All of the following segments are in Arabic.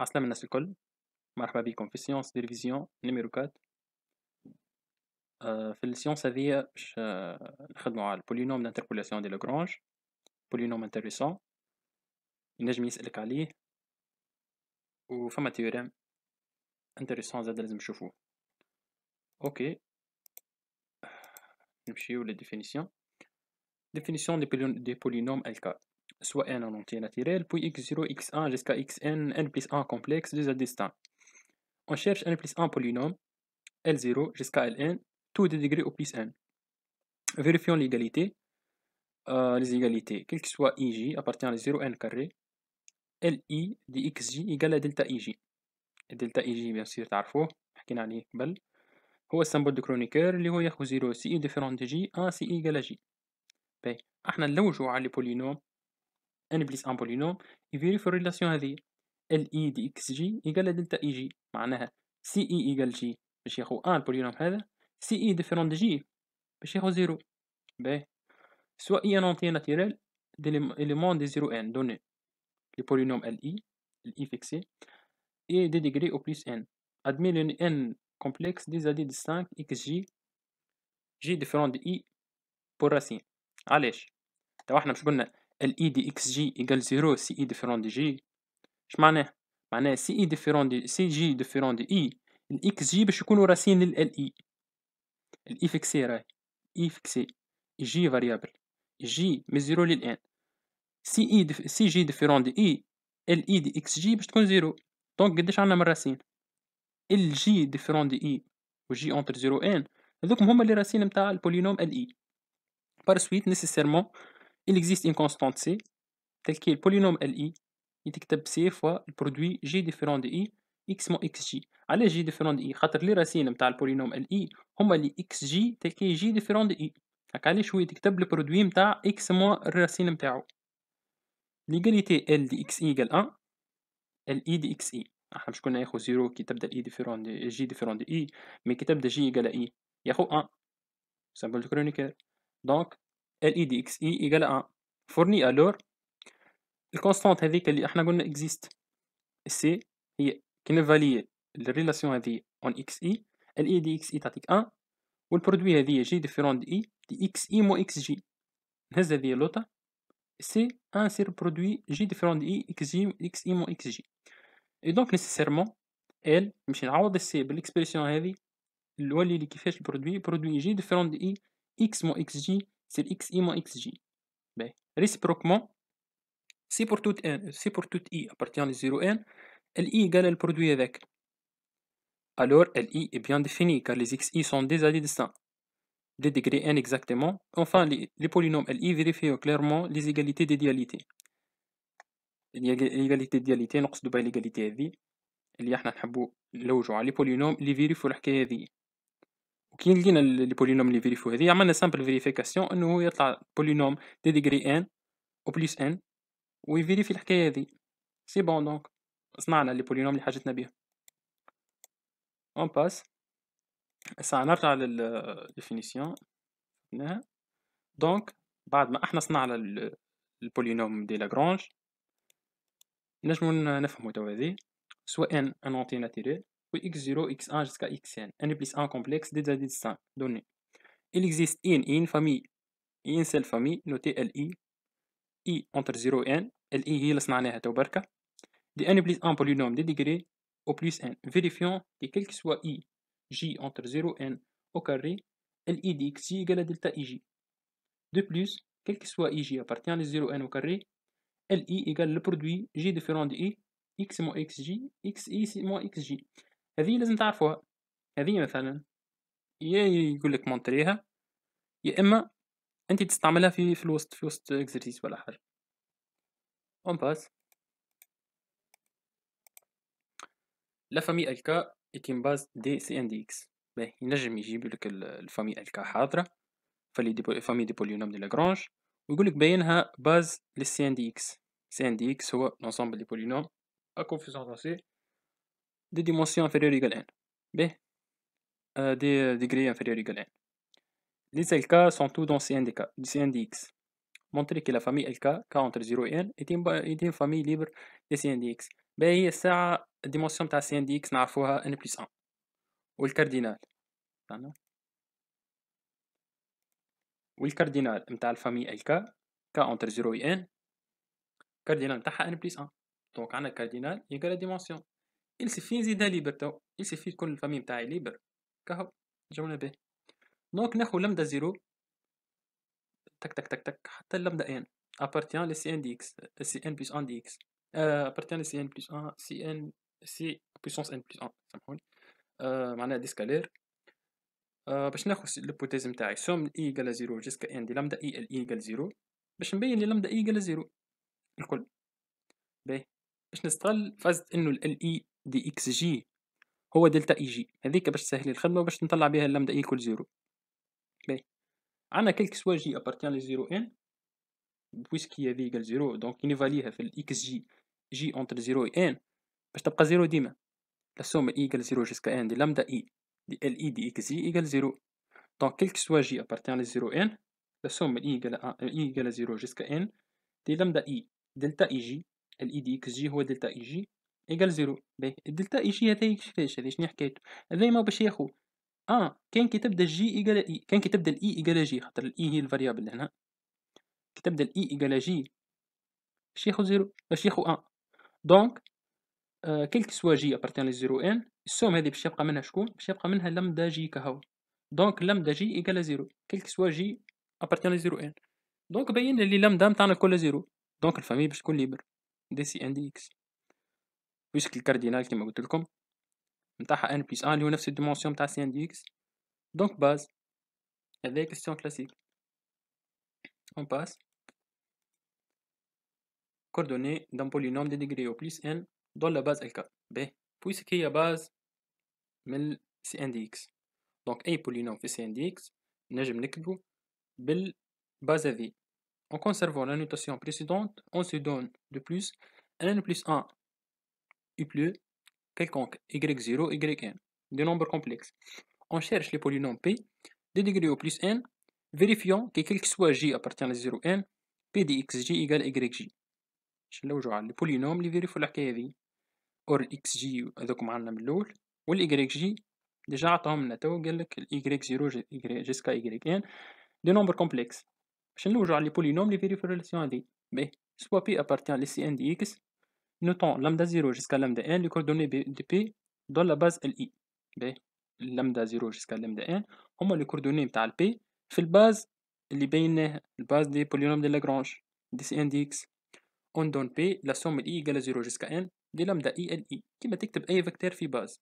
عسلام الناس الكل مرحبا بكم في سيونس ديرفيزيون نيميرو 4 آه في السيونس هذه باش آه نخدمو على البولينوم دانتربولاسيون دي لوغرانج بولينوم انتريسون ينجم يسألك عليه وفما تيوريم انتريسون زاد لازم نشوفوه اوكي نمشيو للديفينيسيون ديفينيسيون دي, بولينوم ال الكا soit n en entier naturel, puis x0, x1 jusqu'à xn, n plus 1 complexe, déjà distinct. On cherche n plus 1 polynôme, L0 jusqu'à Ln, tout de degré au plus n. Vérifions l'égalité, euh, les égalités, quel que soit ij appartient à 0n carré, Li xj égale à delta ij. delta ij bien sûr tu حكينا عليه قبل هو السمبول دو اللي هو ياخذ 0 سي i différent de j, 1, سي à j, جي باهي احنا نلوجو على بليس ان بولينوم في الريلاسيون هذه ال اي دي اكس جي ايجال دلتا اي جي معناها سي اي ايجال جي باش ياخو ان البولينوم هذا سي اي ديفيرون دي جي باش ياخو زيرو باهي سوا اي ان انتي ناتيرال دي زيرو ان دوني لي بولينوم ال اي ال اي فيكسي اي دي ديغري او بليس ان ادمي n. ان كومبلكس دي زادي دي 5 اكس جي جي ديفيرون دي اي بور راسين علاش؟ توا احنا مش قلنا ال اي دي اكس جي ايجال زيرو سي اي ديفيرون دي جي اش معناه معناه سي اي ديفيرون دي سي جي ديفيرون دي اي الاكس جي باش يكونوا راسين لل اي الاي فيكسي راهي اي فيكسي جي فاريابل جي من زيرو للان سي اي سي جي ديفيرون دي اي ال اي دي اكس جي باش تكون زيرو دونك قداش عندنا من راسين ال جي ديفيرون دي اي وجي اونتر زيرو ان هذوك هما لي راسين نتاع البولينوم ال اي بار سويت نيسيسيرمون il existe une constante C tel qu'est le polynôme LI يتكتب سي فوا البرودوي جي ديفيرون دي اي اكس مو اكس جي علاش جي ديفيرون دي اي خاطر لي راسين نتاع البولينوم ال اي هما لي اكس جي تاع جي ديفيرون دي اي هكا علاش هو يتكتب البرودوي نتاع اكس موان الراسين نتاعو ليغاليتي ال دي اكس اي يقال 1 ال اي دي اكس اي احنا مش كنا ياخو زيرو كي تبدا اي ديفيرون دي جي ديفيرون دي اي مي كي تبدا جي يقال اي ياخو 1 سامبل دو دونك ال اي دي اكس اي ايجال 1 فورني الور الكونستانت هذيك اللي احنا قلنا اكزيست سي هي كي نفالي الريلاسيون هذي اون اكس اي ال اي دي اكس اي تعطيك 1 والبرودوي هذه جي ديفيرون دي اي دي اكس اي مو اكس جي نهز هذه اللوطه سي ان سير برودوي جي ديفيرون دي اي اكس جي اكس اي مو اكس جي اي دونك نيسيسيرمون ال نمشي نعوض السي بالاكسبريسيون هذه اللي كيفاش البرودوي برودوي جي ديفيرون دي اي اكس مو اكس جي c'est x xi moins xj. Ben, réciproquement, si pour toute euh, n, pour toute i appartient à 0n, li égale le produit avec. Alors li est bien défini car les x xi sont des des distincts, des degrés n exactement. Enfin, les, polynômes li vérifient clairement les égalités des dialités. L'égalité des dialités, بها égalités l'égalité, اللي احنا نحبو نلوجو على لي وكي لقينا لي بولينوم لي فيريفيو هذه عملنا سامبل فيريفيكاسيون انه يطلع بولينوم دي ديغري ان او بلس ان ويفيريفي الحكايه هذه سي بون دونك صنعنا لي بولينوم اللي حاجتنا بيه اون باس هسه نرجع للديفينيسيون دونك بعد ما احنا صنعنا البولينوم دي لاغرانج نجمو نفهمو توا هذه سواء ان انتينا تيري x0, x1 jusqu'à xn, n plus 1 complexe déjà 5 données. Il existe et une famille, et une seule famille, notée Li, i entre 0 et n, Li est la barca, de n plus 1 polynôme des degrés au plus n. Vérifions que quel que soit i, j entre 0 et n au carré, Li dx j égale à delta ij. De plus, quel que soit ij appartient à 0 n au carré, Li égale le produit j différent de i, x moins xj, x i moins xj. هذه لازم تعرفوها هذه مثلا يا يقول لك مونتريها يا اما انت تستعملها في في الوسط في وسط اكزرسيس ولا حاجه اون باس لا فامي الكا يتم باز دي سي ان دي اكس باه ينجم يجيب لك الفامي الكا حاضره فلي دي فامي دي بوليونوم دي لاغرانج ويقول لك باينها باز للسي ان دي اكس سي ان دي اكس هو لونسومبل دي بولينوم ا كونفيزون راسي de dimension inférieure égale n B, euh, euh, degrés de degré inférieur égale n. Les LK sont tous dans Cn, de Montrer que la famille LK, K entre 0 et n est une, famille libre de C_nD_x. la sa dimension de Cn de X n plus 1. Ou le cardinal. Ah, ou le cardinal de la famille LK, K entre 0 et n, cardinal de N plus 1. Donc, on a le cardinal à la dimension. il suffit نزيدها ليبر تو il suffit تكون الفامي نتاعي ليبر كهو جاونا به دونك ناخد لمدا زيرو تك تك تك تك حتى لمدا ان appartient لسي ان دي اكس سي ان بلس ان دي اكس appartient لسي ان بلس ان سي ان سي بوسونس ان بلس ان سامحوني معناها ديسكالير باش ناخد البوتيز نتاعي سوم اي ايكال زيرو جيسكا ان دي لمدا اي ال اي ايكال زيرو باش نبين لي لمدا اي ايكال زيرو الكل باهي باش نستغل فازت انه ال اي دي اكس جي هو دلتا اي جي هذيك باش تسهل الخدمه باش نطلع بها اي ايكول زيرو باهي عندنا كلك سوا جي ابارتيان لزيرو ان بويسكي هاذي إيكال زيرو دونك نيفاليها في الاكس جي جي اونتر زيرو ان باش تبقى زيرو ديما لا سوم اي يقال زيرو جسكا ان دي لامدا اي دي ال اي دي اكس جي إيكال زيرو دونك كلك سوا جي ابارتيان لزيرو ان لا سوم اي يقال اي يقال زيرو جسكا ان دي لامدا اي دلتا اي جي ال اي دي اكس جي هو دلتا اي جي ايجال زيرو باهي الدلتا اي جي هذا كيفاش هذا شنو حكايته هذا ما باش ياخو اه كان كي تبدا جي ايجال اي كان كي تبدا الاي e ايجال جي خاطر الاي e هي الفاريابل هنا كي تبدا الاي e ايجال جي باش ياخو زيرو باش ياخو ان آه. دونك آه كيل سوا جي ابارتيان لزيرو ان السوم هذه باش يبقى منها شكون باش يبقى منها لمدا جي كهو دونك لمدا جي ايجال زيرو كيل سوا جي ابارتيان لزيرو ان دونك بين لي لمدا نتاعنا كلها زيرو دونك الفامي باش تكون ليبر دي سي ان دي اكس puisque le cardinal qui magotte vous comb, met n plus 1, lui est a dimension met à c donc base avec question classique on passe coordonnées d'un polynôme de degré au plus n dans la base LK. b puisque il y a base de c n donc un polynôme de c n d x nejam que de base v en conservant la notation précédente on se donne de plus n plus 1 u plus quelconque, y0, y1, des nombres complexes. On cherche les polynômes p de degré au plus n, vérifiant que quel que soit j appartient à 0, n, p de xj égale yj. Je vais vous les polynômes, les vérifions la KV. Or, xj, donc on a l'autre, ou yj, déjà, on a y0 jusqu'à yn, deux nombres complexes. Je vais vous les polynômes, les vérifions la relation AD. Mais, soit p appartient à cn de x, notons lambda 0 jusqu'à lambda 1 les coordonnées de P dans la base Li. lambda 0 jusqu'à lambda 1, on a les coordonnées de P dans la base Li, la des polynômes de Lagrange, des index. On donne P, la somme de I égale à 0 jusqu'à N, de lambda I li comme Qui m'a un vecteur dans la base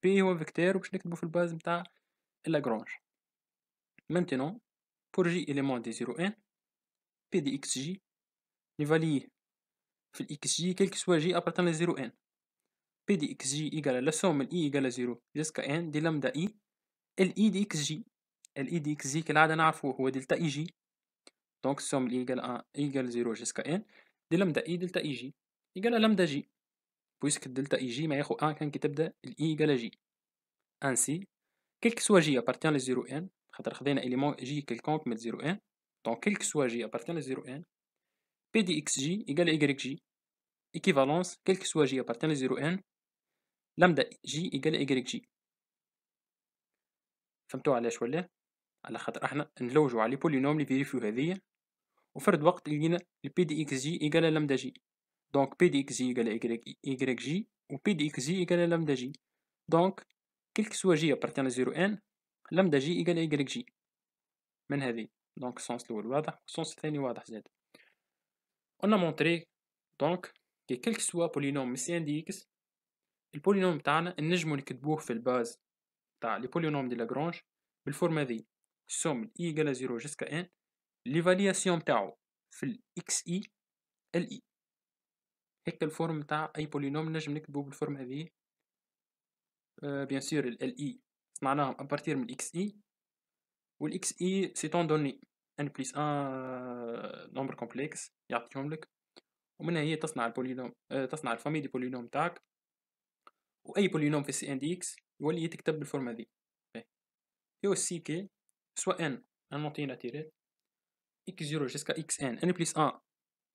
P est un vecteur, qui je l'ai dans la base de Lagrange. Maintenant, pour J élément de 0, n P de XJ, nous valide في الاكس جي كيلك سوا جي ابارتان لزيرو ان بي دي اكس جي ايكالا لا سوم الاي ايكالا زيرو جيسكا ان دي لامدا اي الاي دي اكس جي الاي دي اكس جي كالعادة نعرفوه هو دلتا اي جي دونك سوم الاي ايكالا ايكال زيرو جيسكا ان دي لامدا اي دلتا اي جي ايكالا لامدا جي بويسك الدلتا اي جي ما ياخو ان كان كي تبدا الاي ايكالا جي انسي كيلك سوا جي ابارتان لزيرو ان خاطر خدينا اليمون جي كيلكونك من زيرو ان دونك كيلك سوا جي ابارتان لزيرو ان بي دي اكس جي ايكالا ايكريك جي équivalence, quel que soit j appartient à 0n لمدا جي ايجال ايجال جي فهمتوا علاش ولا على خاطر احنا نلوجو على بولينوم لي فيريفيو هذيا وفرد وقت لقينا البي دي اكس جي ايكال لمدا جي دونك بي دي اكس جي ايكال ايكريك جي و بي دي اكس جي ايكال لمدا جي دونك كيلك سوا جي ابارتيان زيرو ان لمدا جي ايكال ايكريك جي من هاذي دونك السونس الاول واضح والسونس الثاني واضح زاد قلنا مونتري دونك كي كلك سوا بولينوم من سي ان دي اكس البولينوم تاعنا نجمو نكتبوه في الباز تاع لي بولينوم دي لاغرانج بالفورمة ذي سوم اي يقال زيرو جسكا ان لي فالياسيون تاعو في الاكس اي الاي هيك الفورم تاع اي بولينوم نجم نكتبو بالفورم هذه أه بيان سور ال اي صنعناهم ابارتير من الاكس اي والاكس اي سي تون دوني ان بليس ان نمبر كومبلكس يعطيهم لك ومنها هي تصنع البولينوم آه، تصنع الفامي دي بولينوم تاعك واي بولينوم في السي ان دي اكس يولي يتكتب بالفورمه دي في سي كي سوا ان ان نعطي اكس زيرو جيسكا اكس ان ان بليس ان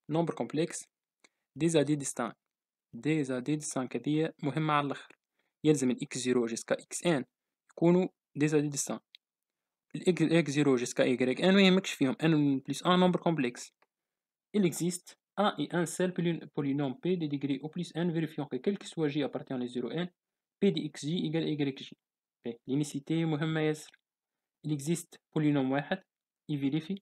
نمبر كومبلكس دي زادي ديستان دي زادي ديستان كدي مهمه على الاخر يلزم الاكس زيرو جيسكا اكس ان يكونوا دي زادي ديستان الاكس زيرو جيسكا اي ان ما يهمكش فيهم ان بليس ان نمبر كومبلكس il existe et un seul polynôme P de degré O plus N, vérifiant que quel que soit J appartient à 0 N, P de XJ égale YJ. L'unicité est Il existe polynôme 1, il vérifie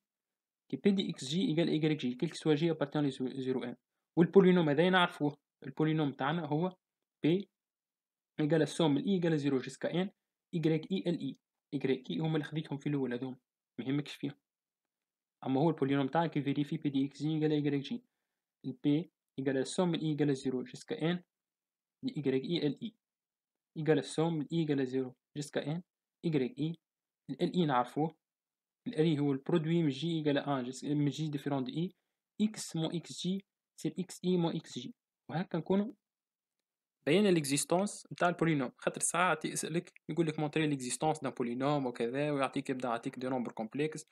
que P de XJ égale YJ, quel que soit J appartient à 0 N. Ou le polynôme, il est Le polynôme est P égale la somme I égale 0 jusqu'à N, YILI. YI, on va le faire comme le voulait. Mais il y le un peu de choses. Il y a le polynôme qui vérifie P de XJ égale YJ. ال P يقال السوم من E يقال الزيرو جسك N ل Y E L E يقال السوم من E يقال الزيرو جسك N Y E ال L E نعرفوه ال L E هو البرودوي من جي يقال آن جسك من جي ديفيرون دي E X مو إكس جي سير إكس إي مو إكس جي وهكا نكونو بيان الاكزيستونس نتاع البولينوم خاطر ساعات يسالك يقولك مونتري الاكزيستونس دان بولينوم وكذا ويعطيك يبدا يعطيك دي نومبر كومبلكس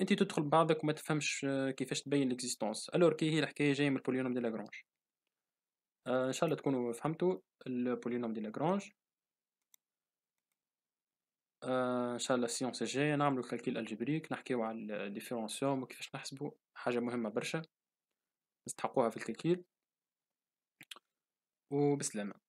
أنت تدخل بعضك وما تفهمش آه، كيفاش تبين ليكزيستونس ألور كي هي الحكاية جاية من البولينوم دي لاغرانج آه، إن شاء الله تكونوا فهمتوا البولينوم دي لاغرانج آه، إن شاء الله السيونس الجاية نعملوا الكالكيل ألجبريك نحكيو على الديفيرونسيوم وكيفاش نحسبوا حاجة مهمة برشا نستحقوها في الكالكيل وبسلامة